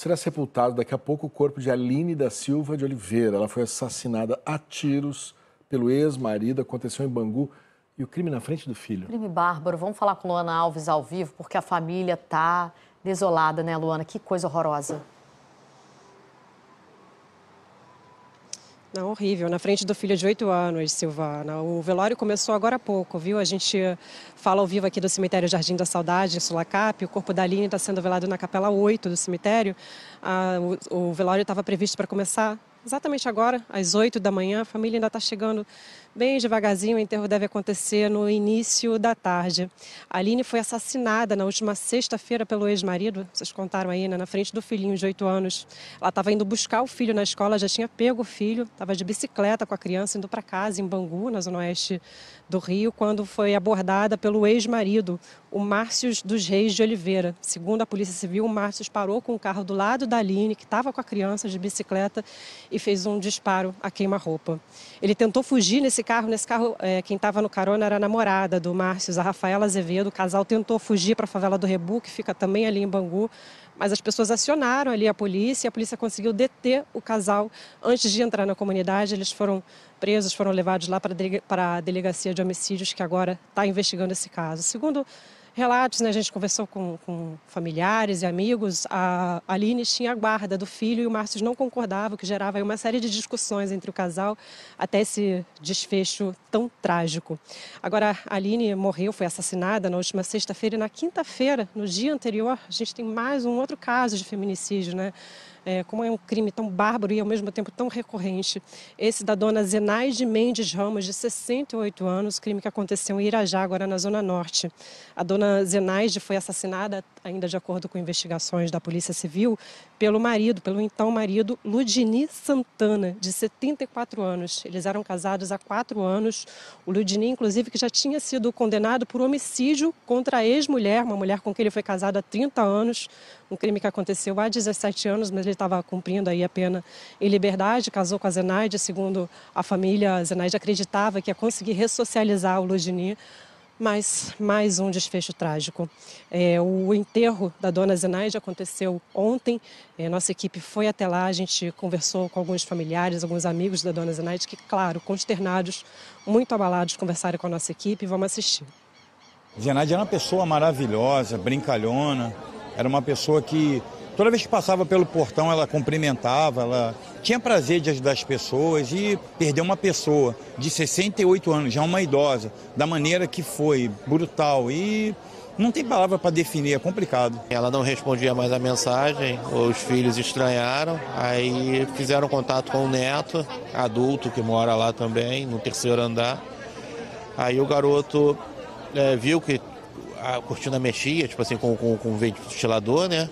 será sepultado daqui a pouco o corpo de Aline da Silva de Oliveira. Ela foi assassinada a tiros pelo ex-marido, aconteceu em Bangu. E o crime na frente do filho. Crime bárbaro. Vamos falar com Luana Alves ao vivo, porque a família está desolada, né, Luana? Que coisa horrorosa. Não, horrível. Na frente do filho de 8 anos, Silvana. O velório começou agora há pouco, viu? A gente fala ao vivo aqui do cemitério Jardim da Saudade, em Sulacap. O corpo da Aline está sendo velado na capela 8 do cemitério. Ah, o, o velório estava previsto para começar exatamente agora, às 8 da manhã. A família ainda está chegando Bem devagarzinho, o enterro deve acontecer no início da tarde. A Aline foi assassinada na última sexta-feira pelo ex-marido, vocês contaram aí, né, na frente do filhinho de 8 anos. Ela estava indo buscar o filho na escola, já tinha pego o filho, estava de bicicleta com a criança, indo para casa, em Bangu, na zona oeste do Rio, quando foi abordada pelo ex-marido, o Márcio dos Reis de Oliveira. Segundo a Polícia Civil, o Márcio parou com o carro do lado da Aline, que estava com a criança de bicicleta, e fez um disparo a queima-roupa. Ele tentou fugir nesse nesse carro, nesse carro, é, quem estava no carona era a namorada do Márcio, a Rafaela Azevedo. O casal tentou fugir para a favela do Rebu, que fica também ali em Bangu, mas as pessoas acionaram ali a polícia e a polícia conseguiu deter o casal antes de entrar na comunidade. Eles foram presos, foram levados lá para a delegacia de homicídios, que agora está investigando esse caso. Segundo relatos, né, a gente conversou com, com familiares e amigos, a Aline tinha a guarda do filho e o Márcio não concordava, o que gerava uma série de discussões entre o casal até esse desfecho tão trágico. Agora, a Aline morreu, foi assassinada na última sexta-feira e na quinta-feira, no dia anterior, a gente tem mais um outro caso de feminicídio, né? é, como é um crime tão bárbaro e ao mesmo tempo tão recorrente, esse da dona Zenaide Mendes Ramos, de 68 anos, crime que aconteceu em Irajá, agora na Zona Norte. A dona Zenaide foi assassinada, ainda de acordo com investigações da Polícia Civil, pelo marido, pelo então marido Ludini Santana, de 74 anos. Eles eram casados há quatro anos. O Ludini, inclusive, que já tinha sido condenado por homicídio contra a ex-mulher, uma mulher com quem ele foi casado há 30 anos, um crime que aconteceu há 17 anos, mas ele estava cumprindo aí a pena em liberdade, casou com a Zenaide, segundo a família, a Zenaide acreditava que ia conseguir ressocializar o Ludini, mas mais um desfecho trágico. É, o enterro da dona Zenaide aconteceu ontem. É, nossa equipe foi até lá, a gente conversou com alguns familiares, alguns amigos da dona Zenaide, que, claro, consternados, muito abalados, conversaram com a nossa equipe. Vamos assistir. Zenaide era uma pessoa maravilhosa, brincalhona, era uma pessoa que Toda vez que passava pelo portão, ela cumprimentava, ela tinha prazer de ajudar as pessoas e perder uma pessoa de 68 anos, já uma idosa, da maneira que foi, brutal e não tem palavra para definir, é complicado. Ela não respondia mais a mensagem, os filhos estranharam, aí fizeram contato com o neto, adulto que mora lá também, no terceiro andar. Aí o garoto é, viu que a cortina mexia, tipo assim, com, com, com o ventilador, né?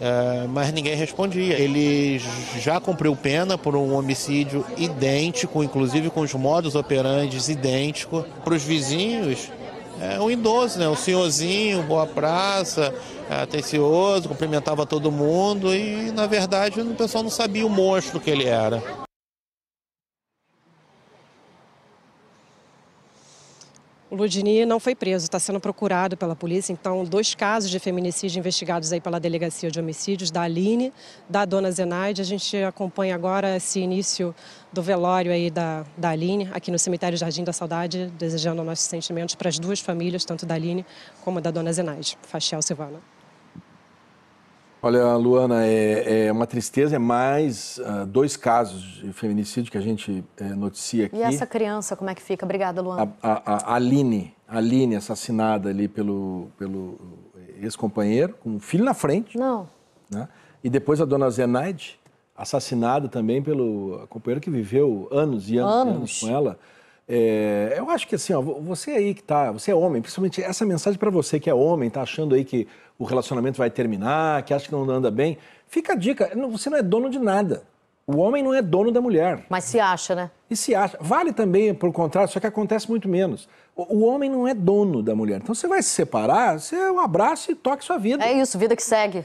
É, mas ninguém respondia. Ele já cumpriu pena por um homicídio idêntico, inclusive com os modos operantes idêntico. Para os vizinhos, é um idoso, né? um senhorzinho, boa praça, é, atencioso, cumprimentava todo mundo e, na verdade, o pessoal não sabia o monstro que ele era. O Ludini não foi preso, está sendo procurado pela polícia. Então, dois casos de feminicídio investigados aí pela Delegacia de Homicídios, da Aline, da dona Zenaide. A gente acompanha agora esse início do velório aí da, da Aline, aqui no Cemitério Jardim da Saudade, desejando nossos sentimentos para as duas famílias, tanto da Aline como da dona Zenaide. Faxel Silvana. Olha, Luana, é, é uma tristeza, é mais uh, dois casos de feminicídio que a gente é, noticia aqui. E essa criança, como é que fica? Obrigada, Luana. A, a, a Aline, Aline assassinada ali pelo, pelo eh, ex-companheiro, com o filho na frente. Não. Né? E depois a dona Zenaide, assassinada também pelo companheiro que viveu anos e anos, anos. E anos com ela. É, eu acho que assim, ó, você aí que tá, você é homem, principalmente essa mensagem para você que é homem, tá achando aí que o relacionamento vai terminar, que acha que não anda bem, fica a dica, você não é dono de nada. O homem não é dono da mulher. Mas se acha, né? E se acha. Vale também, por contrário, só que acontece muito menos. O, o homem não é dono da mulher. Então você vai se separar, você é um abraço e toque sua vida. É isso, vida que segue.